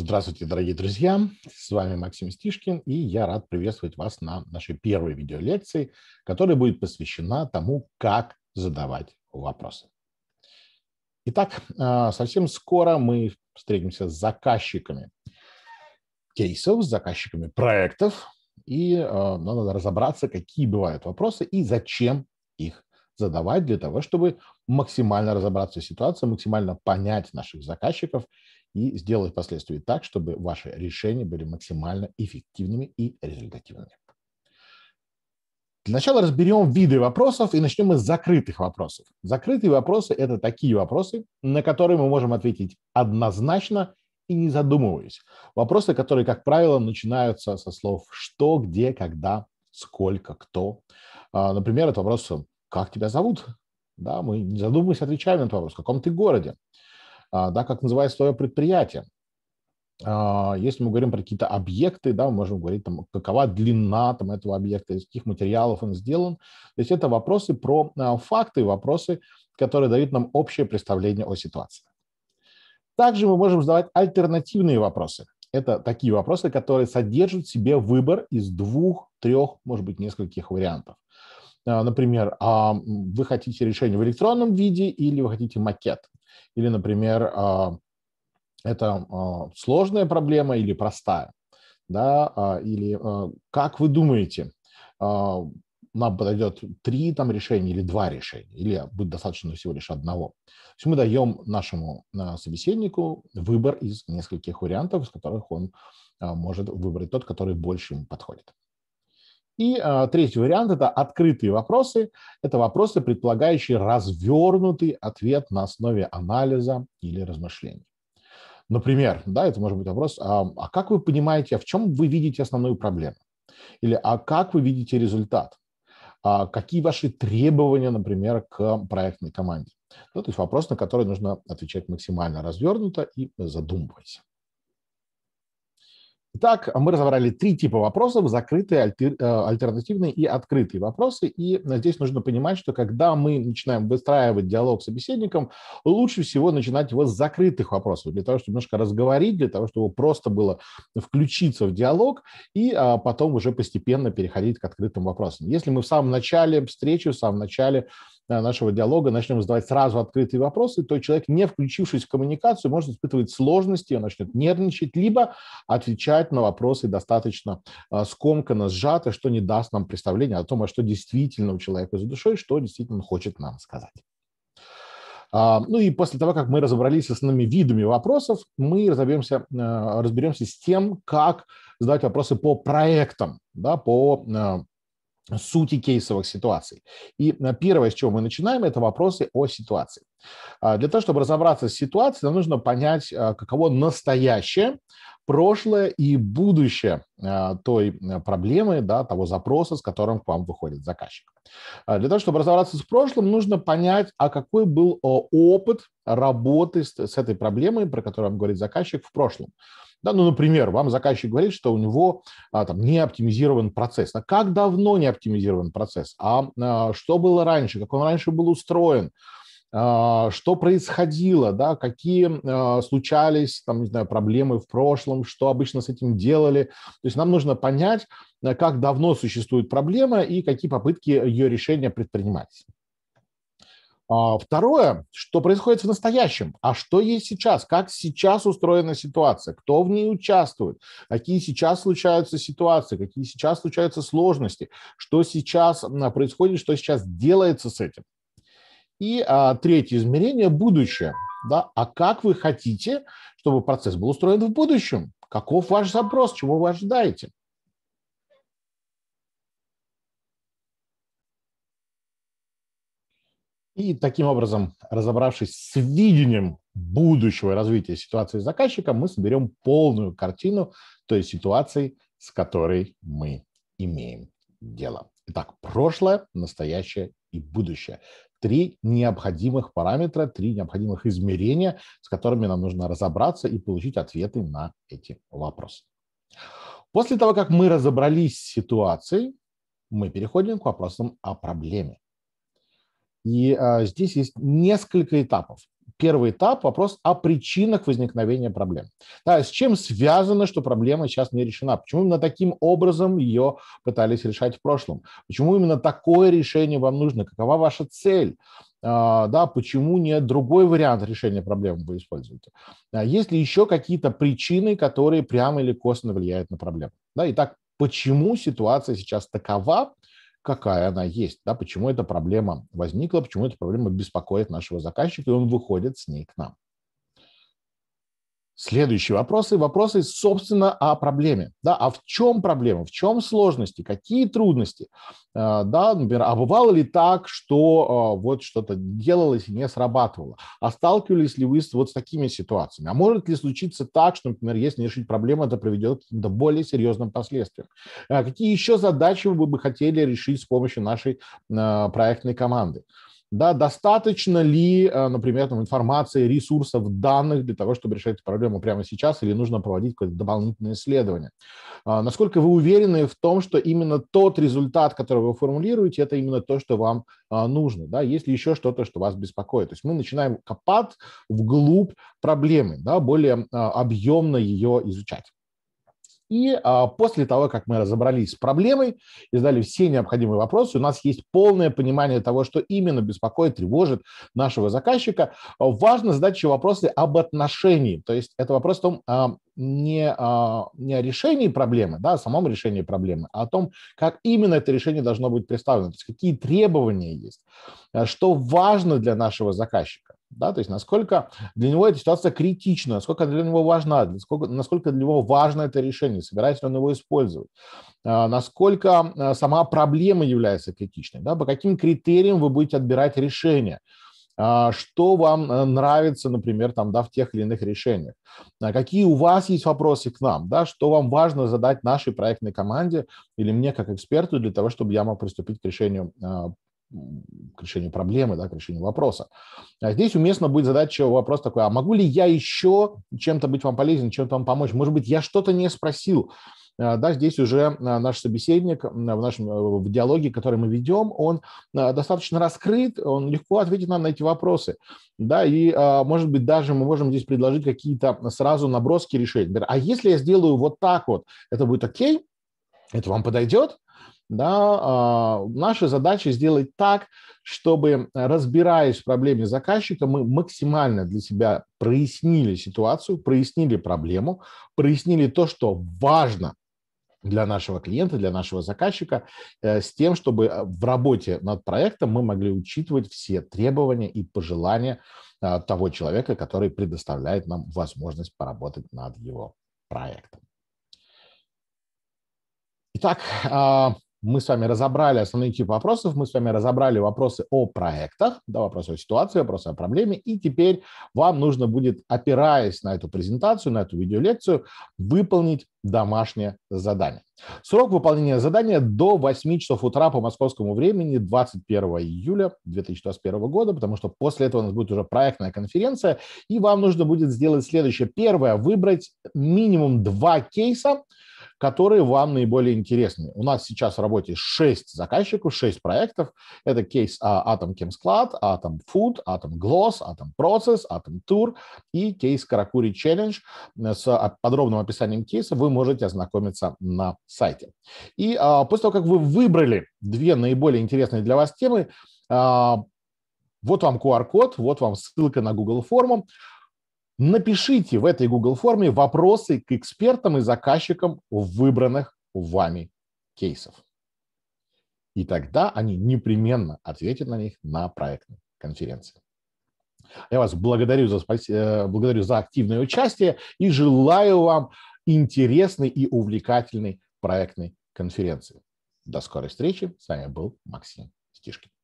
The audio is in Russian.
Здравствуйте, дорогие друзья! С вами Максим Стишкин, и я рад приветствовать вас на нашей первой видеолекции, которая будет посвящена тому, как задавать вопросы. Итак, а, совсем скоро мы встретимся с заказчиками кейсов, с заказчиками проектов, и а, надо разобраться, какие бывают вопросы и зачем их задавать для того, чтобы максимально разобраться в ситуации, максимально понять наших заказчиков и сделать впоследствии так, чтобы ваши решения были максимально эффективными и результативными. Для начала разберем виды вопросов и начнем мы с закрытых вопросов. Закрытые вопросы – это такие вопросы, на которые мы можем ответить однозначно и не задумываясь. Вопросы, которые, как правило, начинаются со слов «что», «где», «когда», «сколько», «кто». А, например, это вопрос «как тебя зовут?» Да, мы не задумываясь отвечаем на этот вопрос. В каком ты городе? А, да, как называется свое предприятие. А, если мы говорим про какие-то объекты, да, мы можем говорить, там, какова длина там, этого объекта, из каких материалов он сделан. То есть это вопросы про а, факты, вопросы, которые дают нам общее представление о ситуации. Также мы можем задавать альтернативные вопросы. Это такие вопросы, которые содержат в себе выбор из двух, трех, может быть, нескольких вариантов. Например, вы хотите решение в электронном виде или вы хотите макет? Или, например, а, это а, сложная проблема или простая? Да? А, или как вы думаете, нам подойдет три там решения или два решения, или будет достаточно всего лишь одного. То есть мы даем нашему собеседнику выбор из нескольких вариантов, из которых он может выбрать тот, который больше ему подходит. И а, третий вариант – это открытые вопросы. Это вопросы, предполагающие развернутый ответ на основе анализа или размышлений. Например, да, это может быть вопрос, а, а как вы понимаете, а в чем вы видите основную проблему? Или а как вы видите результат? А какие ваши требования, например, к проектной команде? Ну, то есть вопрос, на который нужно отвечать максимально развернуто и задумываясь. Итак, мы разобрали три типа вопросов, закрытые, альтер, э, альтернативные и открытые вопросы. И э, здесь нужно понимать, что когда мы начинаем выстраивать диалог с собеседником, лучше всего начинать его с закрытых вопросов, для того, чтобы немножко разговорить, для того, чтобы просто было включиться в диалог и а, потом уже постепенно переходить к открытым вопросам. Если мы в самом начале встречи, в самом начале нашего диалога начнем задавать сразу открытые вопросы, то человек, не включившись в коммуникацию, может испытывать сложности, он начнет нервничать, либо отвечать на вопросы достаточно а, скомканно, сжато, что не даст нам представления о том, а что действительно у человека за душой, что действительно он хочет нам сказать. А, ну и после того, как мы разобрались с основными видами вопросов, мы разберемся, а, разберемся с тем, как задавать вопросы по проектам, да, по сути кейсовых ситуаций. И э, первое, с чего мы начинаем, это вопросы о ситуации. А, для того, чтобы разобраться с ситуацией, нам нужно понять, э, каково настоящее, прошлое и будущее э, той проблемы, да, того запроса, с которым к вам выходит заказчик. А, для того, чтобы разобраться с прошлым, нужно понять, а какой был опыт работы с этой проблемой, про которую говорит заказчик в прошлом. Да, ну, например, вам заказчик говорит, что у него а, там, не оптимизирован процесс. А как давно не оптимизирован процесс? А, а что было раньше? Как он раньше был устроен? А, что происходило, да, какие а, случались там, не знаю, проблемы в прошлом, что обычно с этим делали. То есть нам нужно понять, а, как давно существует проблема и какие попытки ее решения предпринимать. А, второе, что происходит в настоящем, а что есть сейчас, как сейчас устроена ситуация, кто в ней участвует, какие сейчас случаются ситуации, какие сейчас случаются сложности, что сейчас происходит, что сейчас делается с этим. И а, третье измерение – будущее. Да? А как вы хотите, чтобы процесс был устроен в будущем? Каков ваш запрос, чего вы ожидаете? И таким образом, разобравшись с видением будущего развития ситуации с заказчиком, мы соберем полную картину той ситуации, с которой мы имеем дело. Итак, прошлое, настоящее и будущее. Три необходимых параметра, три необходимых измерения, с которыми нам нужно разобраться и получить ответы на эти вопросы. После того, как мы разобрались с ситуацией, мы переходим к вопросам о проблеме. И а, здесь есть несколько этапов. Первый этап – вопрос о причинах возникновения проблем. Да, с чем связано, что проблема сейчас не решена? Почему именно таким образом ее пытались решать в прошлом? Почему именно такое решение вам нужно? Какова ваша цель? А, да, почему не другой вариант решения проблемы вы используете. А есть ли еще какие-то причины, которые прямо или косвенно влияют на проблему? Да, итак, почему ситуация сейчас такова, какая она есть, да, почему эта проблема возникла, почему эта проблема беспокоит нашего заказчика, и он выходит с ней к нам. Следующие вопросы, вопросы, собственно, о проблеме. Да, а в чем проблема, в чем сложности, какие трудности? Э, да, например, а бывало ли так, что э, вот что-то делалось и не срабатывало? А сталкивались ли вы с, вот с такими ситуациями? А может ли случиться так, что, например, если не решить проблему, это приведет к каким-то более серьезным последствиям? Э, какие еще задачи вы бы хотели решить с помощью нашей проектной команды? да, достаточно ли, э, например, там, информации, ресурсов, данных для того, чтобы решать эту проблему прямо сейчас, или нужно проводить какое-то дополнительное исследование. А, насколько вы уверены в том, что именно тот результат, который вы формулируете, это именно то, что вам а, нужно, да, есть ли еще что-то, что вас беспокоит. То есть мы начинаем копать вглубь проблемы, да, более а, объемно ее изучать. И а, после того, как мы разобрались с проблемой и задали все необходимые вопросы, у нас есть полное понимание того, что именно беспокоит, тревожит нашего заказчика. Важно задать еще вопросы об отношении. То есть это вопрос о том, а, не, а, не о решении проблемы, да, о самом решении проблемы, а о том, как именно это решение должно быть представлено, то есть какие требования есть, а, что важно для нашего заказчика. Да, то есть насколько для него эта ситуация критична, насколько для него важна, насколько, насколько для него важно это решение, собирается ли он его использовать, а, насколько а, сама проблема является критичной, да, по каким критериям вы будете отбирать решение, а, что вам э, нравится, например, там, да, в тех или иных решениях, какие у вас есть вопросы к нам, да, что вам важно задать нашей проектной команде или мне как эксперту для того, чтобы я мог приступить к решению к решению проблемы, да, к решению вопроса. А здесь уместно будет задать вопрос такой, а могу ли я еще чем-то быть вам полезен, чем-то вам помочь? Может быть, я что-то не спросил. А, да, здесь уже а, наш собеседник в нашем э, в диалоге, который мы ведем, он а, достаточно раскрыт, он легко ответит нам на эти вопросы. Да, и, может быть, даже мы можем здесь предложить какие-то сразу наброски решений. а если я сделаю вот так вот, это будет окей? это вам подойдет. Да, а, наша задача сделать так, чтобы, э, разбираясь в проблеме заказчика, мы максимально для себя прояснили ситуацию, прояснили проблему, прояснили то, что важно для нашего клиента, для нашего заказчика, э, с тем, чтобы э, в работе над проектом мы могли учитывать все требования и пожелания того человека, который предоставляет нам возможность поработать над его проектом. Итак, а, мы с вами разобрали основные типы вопросов, мы с вами разобрали вопросы о проектах, да, вопросы о ситуации, вопросы о проблеме, и теперь вам нужно будет, опираясь на эту презентацию, на эту видеолекцию, выполнить домашнее задание. Срок выполнения задания до 8 часов утра по московскому времени 21 июля 2021 года, потому что после этого у нас будет уже проектная конференция, и вам нужно будет сделать следующее. Первое, выбрать минимум два кейса, которые вам наиболее интересны. У нас сейчас в работе 6 заказчиков, 6 проектов. Это кейс а, Atom Chemsklad, Atom Food, Atom Gloss, Atom Process, Atom Tour и кейс Karakuri Challenge. С а, подробным описанием кейса вы можете ознакомиться на сайте. И а, после того, как вы выбрали две наиболее интересные для вас темы, а, вот вам QR-код, вот вам ссылка на Google форму. Напишите в этой Google форме вопросы к экспертам и заказчикам выбранных вами кейсов. И тогда они непременно ответят на них на проектной конференции. Я вас благодарю за, э, благодарю за активное участие и желаю вам интересной и увлекательной проектной конференции. До скорой встречи. С вами был Максим Стишкин.